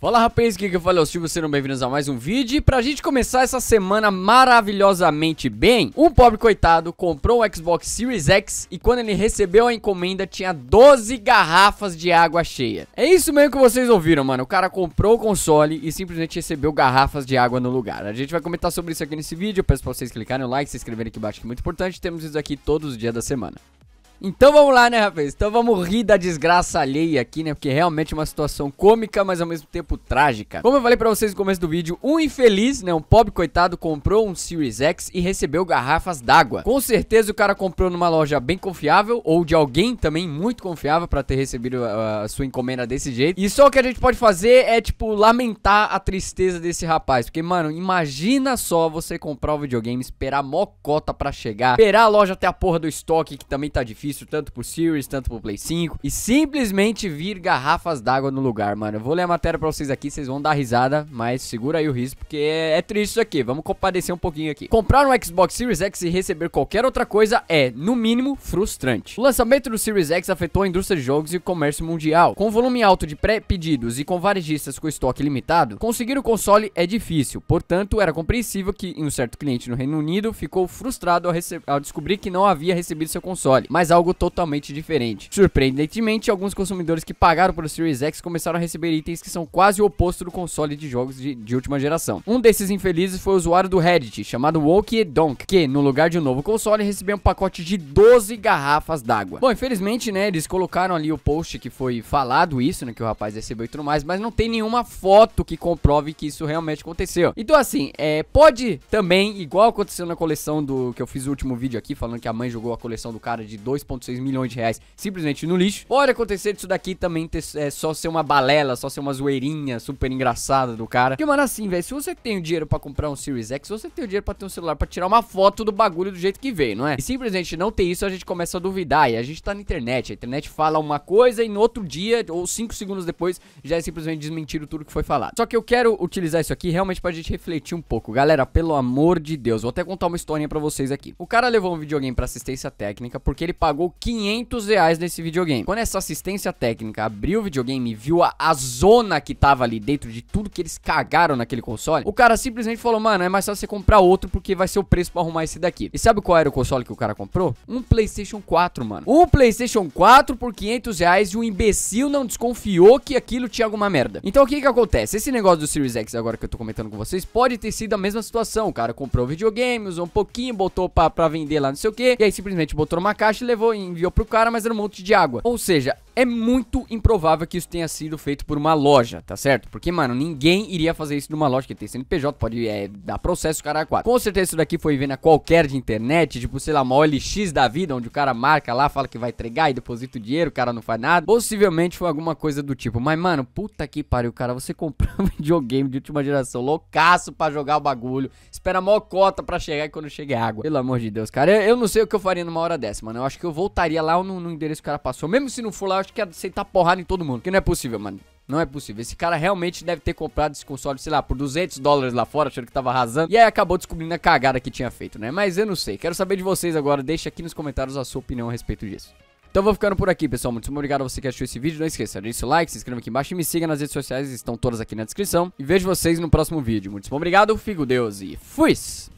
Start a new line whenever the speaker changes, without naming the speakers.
Fala rapaz, aqui que eu falei, é o Silvio, sejam bem-vindos a mais um vídeo E pra gente começar essa semana maravilhosamente bem Um pobre coitado comprou um Xbox Series X E quando ele recebeu a encomenda tinha 12 garrafas de água cheia É isso mesmo que vocês ouviram, mano O cara comprou o console e simplesmente recebeu garrafas de água no lugar A gente vai comentar sobre isso aqui nesse vídeo Eu peço pra vocês clicarem no like, se inscreverem aqui embaixo que é muito importante Temos isso aqui todos os dias da semana então vamos lá, né, rapaz? Então vamos rir da desgraça alheia aqui, né? Porque realmente é uma situação cômica, mas ao mesmo tempo trágica. Como eu falei pra vocês no começo do vídeo, um infeliz, né? Um pobre coitado comprou um Series X e recebeu garrafas d'água. Com certeza o cara comprou numa loja bem confiável, ou de alguém também muito confiável para ter recebido a, a, sua encomenda desse jeito. E só o que a gente pode fazer é, tipo, lamentar a tristeza desse rapaz. Porque, mano, imagina só você comprar o um videogame, esperar mocota pra chegar, esperar a loja até a porra do estoque, que também tá difícil benefício tanto pro Series, tanto pro Play 5 e simplesmente vir garrafas d'água no lugar, mano. Eu vou ler a matéria pra vocês aqui, vocês vão dar risada, mas segura aí o risco porque é, é triste isso aqui. Vamos compadecer um pouquinho aqui. Comprar um Xbox Series X e receber qualquer outra coisa é, no mínimo, frustrante. O lançamento do Series X afetou a indústria de jogos e o comércio mundial. Com volume alto de pré-pedidos e com varejistas com estoque limitado, conseguir o console é difícil. Portanto, era compreensível que um certo cliente no Reino Unido ficou frustrado ao, ao descobrir que não havia recebido seu console. Mas ao algo totalmente diferente. Surpreendentemente, alguns consumidores que pagaram pelo Series X começaram a receber itens que são quase o oposto do console de jogos de, de última geração. Um desses infelizes foi o usuário do Reddit, chamado Wokie Donk, que, no lugar de um novo console, recebeu um pacote de 12 garrafas d'água. Bom, infelizmente, né, eles colocaram ali o post que foi falado isso, né, que o rapaz recebeu e tudo mais, mas não tem nenhuma foto que comprove que isso realmente aconteceu. Então, assim, é, pode também, igual aconteceu na coleção do que eu fiz o último vídeo aqui, falando que a mãe jogou a coleção do cara de 2 2,6 milhões de reais simplesmente no lixo. Pode acontecer disso daqui também ter, é, só ser uma balela, só ser uma zoeirinha super engraçada do cara. Que, mano, assim, velho, se você tem o dinheiro para comprar um Series X, você tem o dinheiro para ter um celular para tirar uma foto do bagulho do jeito que veio, não é? E simplesmente não ter isso, a gente começa a duvidar. E a gente tá na internet. A internet fala uma coisa e no outro dia, ou cinco segundos depois, já é simplesmente desmentido tudo que foi falado. Só que eu quero utilizar isso aqui realmente pra gente refletir um pouco. Galera, pelo amor de Deus, vou até contar uma historinha pra vocês aqui. O cara levou um videogame pra assistência técnica porque ele pagou pagou 500 reais nesse videogame. Quando essa assistência técnica abriu o videogame e viu a, a zona que tava ali dentro de tudo que eles cagaram naquele console, o cara simplesmente falou, mano, é mais fácil você comprar outro porque vai ser o preço pra arrumar esse daqui. E sabe qual era o console que o cara comprou? Um Playstation 4, mano. Um Playstation 4 por 500 reais e um imbecil não desconfiou que aquilo tinha alguma merda. Então o que que acontece? Esse negócio do Series X agora que eu tô comentando com vocês pode ter sido a mesma situação. O cara comprou videogame, usou um pouquinho, botou pra, pra vender lá não sei o que, e aí simplesmente botou numa caixa e levou levou e enviou pro cara, mas era um monte de água. Ou seja, é muito improvável que isso tenha sido feito por uma loja, tá certo? Porque, mano, ninguém iria fazer isso numa loja que tem CNPJ, pode é, dar processo, cara, quatro. Com certeza isso daqui foi venda qualquer de internet, tipo, sei lá, uma OLX da vida, onde o cara marca lá, fala que vai entregar e deposita o dinheiro, o cara não faz nada. Possivelmente foi alguma coisa do tipo. Mas, mano, puta que pariu, cara, você comprou um videogame de última geração, loucaço pra jogar o bagulho, espera maior cota pra chegar e quando chega é água. Pelo amor de Deus, cara, eu, eu, não sei o que eu faria numa hora dessa, mano. Eu acho que eu voltaria lá no, no endereço que o cara passou, mesmo se não for lá, eu acho acho que ia é aceitar porrada em todo mundo. Que não é possível, mano. Não é possível. Esse cara realmente deve ter comprado esse console, sei lá, por 200 dólares lá fora, achando que tava arrasando. E aí acabou descobrindo a cagada que tinha feito, né? Mas eu não sei. Quero saber de vocês agora. Deixa aqui nos comentários a sua opinião a respeito disso. Então vou ficando por aqui, pessoal. Muito obrigado a você que assistiu esse vídeo. Não esqueça, deixar o like, se inscreva aqui embaixo e me siga nas redes sociais, estão todas aqui na descrição. E vejo vocês no próximo vídeo. Muito obrigado, fico Deus e fui!